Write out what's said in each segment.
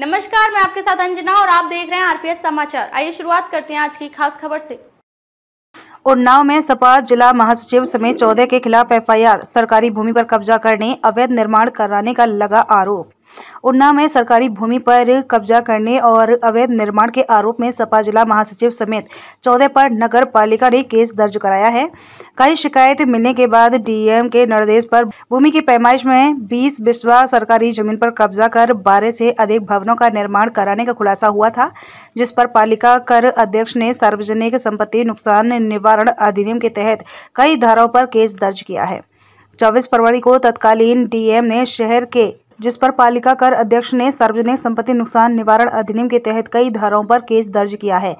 नमस्कार मैं आपके साथ अंजना और आप देख रहे हैं आरपीएस समाचार आइए शुरुआत करते हैं आज की खास खबर से उन्नाव में सपा जिला महासचिव समेत चौदह के खिलाफ एफआईआर सरकारी भूमि पर कब्जा करने अवैध निर्माण कराने का लगा आरोप उन्नाव में सरकारी भूमि पर कब्जा करने और अवैध निर्माण के आरोप में सपा जिला महासचिव समेत चौदह पर नगर पालिका ने केस दर्ज कराया है कई शिकायत मिलने के बाद डीएम के निर्देश पर भूमि की पैमाइश में बीस बिस्वा सरकारी जमीन पर कब्जा कर बारह से अधिक भवनों का निर्माण कराने का खुलासा हुआ था जिस पर पालिका कर अध्यक्ष ने सार्वजनिक संपत्ति नुकसान निवारण अधिनियम के तहत कई धाराओं पर केस दर्ज किया है चौबीस फरवरी को तत्कालीन डीएम ने शहर के जिस पर पालिका कर अध्यक्ष ने सार्वजनिक संपत्ति नुकसान निवारण अधिनियम के तहत कई धाराओं पर केस दर्ज किया है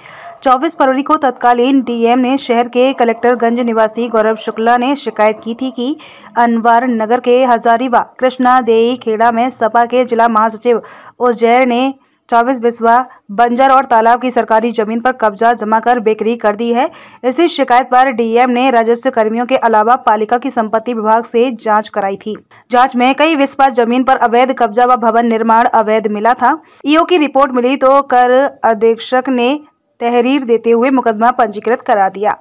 24 फरवरी को तत्कालीन डीएम ने शहर के कलेक्टरगंज निवासी गौरव शुक्ला ने शिकायत की थी कि अनवर नगर के हजारीबा कृष्णा देई खेड़ा में सपा के जिला महासचिव उजैर ने चौबीस बिस्वा बंजर और तालाब की सरकारी जमीन पर कब्जा जमा कर बेकरी कर दी है इसी शिकायत पर डीएम ने राजस्व कर्मियों के अलावा पालिका की संपत्ति विभाग से जांच कराई थी जांच में कई विस्वा जमीन पर अवैध कब्जा व भवन निर्माण अवैध मिला था ईओ की रिपोर्ट मिली तो कर अधीक्षक ने तहरीर देते हुए मुकदमा पंजीकृत करा दिया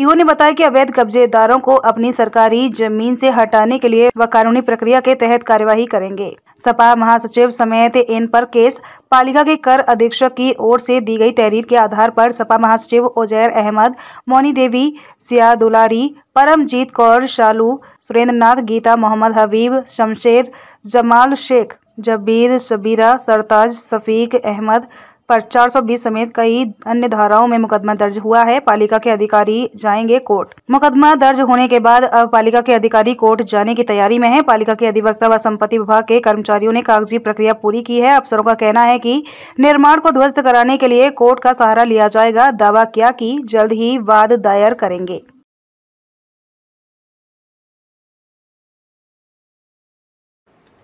ईओ ने बताया कि अवैध कब्जेदारों को अपनी सरकारी जमीन से हटाने के लिए व कानूनी प्रक्रिया के तहत कार्यवाही करेंगे सपा महासचिव समेत इन पर केस पालिका के कर अधीक्षक की ओर से दी गई तहरीर के आधार पर सपा महासचिव ओजैर अहमद मोनी देवी सिया दुलारी परमजीत कौर शालू सुरेंद्रनाथ गीता मोहम्मद हबीब शमशेर जमाल शेख जबीर सबीरा सरताज शफीक अहमद पर 420 समेत कई अन्य धाराओं में मुकदमा दर्ज हुआ है पालिका के अधिकारी जाएंगे कोर्ट मुकदमा दर्ज होने के बाद अब पालिका के अधिकारी कोर्ट जाने की तैयारी में है पालिका के अधिवक्ता व संपत्ति विभाग के कर्मचारियों ने कागजी प्रक्रिया पूरी की है अफसरों का कहना है की निर्माण को ध्वस्त कराने के लिए कोर्ट का सहारा लिया जाएगा दावा किया कि जल्द ही वाद दायर करेंगे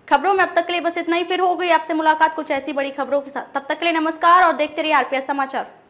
खबरों में अब तक के लिए बस इतना ही फिर होगी आपसे मुलाकात कुछ ऐसी बड़ी खबरों के साथ तब तक के लिए नमस्कार और देखते रहिए आरपीएस समाचार